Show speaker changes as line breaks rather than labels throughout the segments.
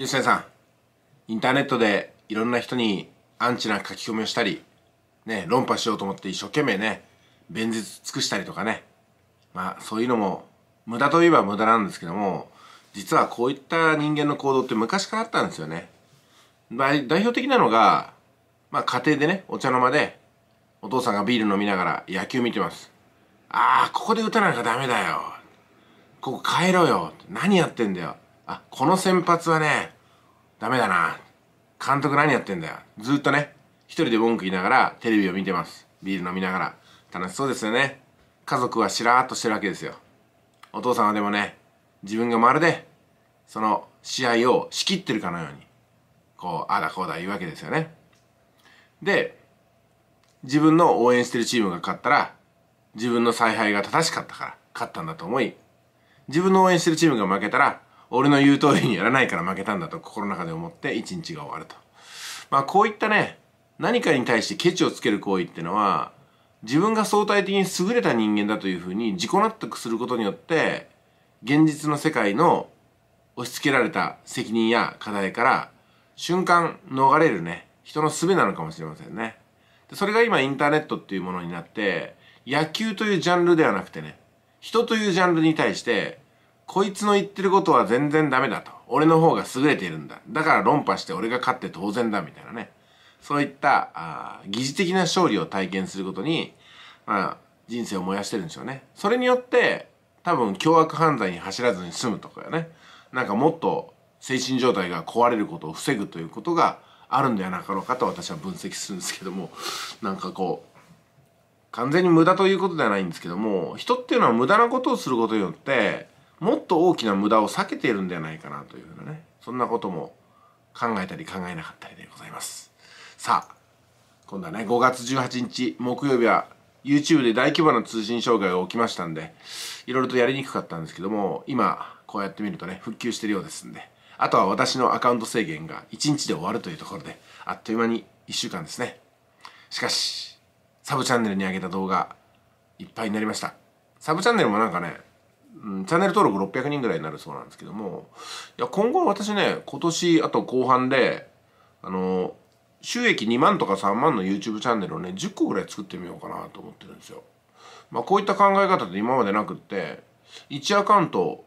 吉田さんインターネットでいろんな人にアンチな書き込みをしたりね論破しようと思って一生懸命ね弁舌尽くしたりとかねまあそういうのも無駄といえば無駄なんですけども実はこういった人間の行動って昔からあったんですよね代表的なのが、まあ、家庭でねお茶の間でお父さんがビール飲みながら野球見てますああここで打たなきゃダメだよここ帰ろうよ何やってんだよあ、この先発はね、ダメだな。監督何やってんだよ。ずっとね、一人で文句言いながらテレビを見てます。ビール飲みながら。楽しそうですよね。家族はしらーっとしてるわけですよ。お父さんはでもね、自分がまるで、その試合を仕切ってるかのように、こう、あだこうだ言うわけですよね。で、自分の応援してるチームが勝ったら、自分の采配が正しかったから勝ったんだと思い、自分の応援してるチームが負けたら、俺の言う通りにやらないから負けたんだと心の中で思って一日が終わると。まあこういったね、何かに対してケチをつける行為ってのは、自分が相対的に優れた人間だというふうに自己納得することによって、現実の世界の押し付けられた責任や課題から瞬間逃れるね、人の術なのかもしれませんね。でそれが今インターネットっていうものになって、野球というジャンルではなくてね、人というジャンルに対してこいつの言ってることは全然ダメだと。俺の方が優れているんだ。だから論破して俺が勝って当然だ、みたいなね。そういった、あ疑似的な勝利を体験することに、まあ、人生を燃やしてるんでしょうね。それによって、多分凶悪犯罪に走らずに済むとかね。なんかもっと精神状態が壊れることを防ぐということがあるんではなかろうかと私は分析するんですけども、なんかこう、完全に無駄ということではないんですけども、人っていうのは無駄なことをすることによって、もっと大きな無駄を避けているんではないかなというふうなねそんなことも考えたり考えなかったりでございますさあ今度はね5月18日木曜日は YouTube で大規模な通信障害が起きましたんでいろいろとやりにくかったんですけども今こうやってみるとね復旧してるようですんであとは私のアカウント制限が1日で終わるというところであっという間に1週間ですねしかしサブチャンネルに上げた動画いっぱいになりましたサブチャンネルもなんかねうん、チャンネル登録600人ぐらいになるそうなんですけどもいや今後私ね今年あと後半であの収益2万とか3万の YouTube チャンネルをね10個ぐらい作ってみようかなと思ってるんですよ。まあ、こういった考え方って今までなくって1アカウント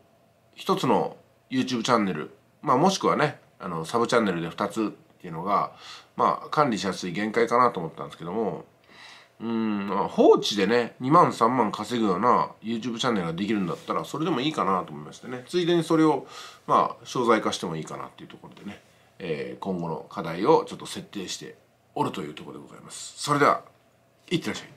1つの YouTube チャンネル、まあ、もしくはねあのサブチャンネルで2つっていうのが、まあ、管理しやすい限界かなと思ったんですけどもうん放置でね2万3万稼ぐような YouTube チャンネルができるんだったらそれでもいいかなと思いましてねついでにそれをまあ商材化してもいいかなっていうところでね、えー、今後の課題をちょっと設定しておるというところでございますそれではいってらっしゃい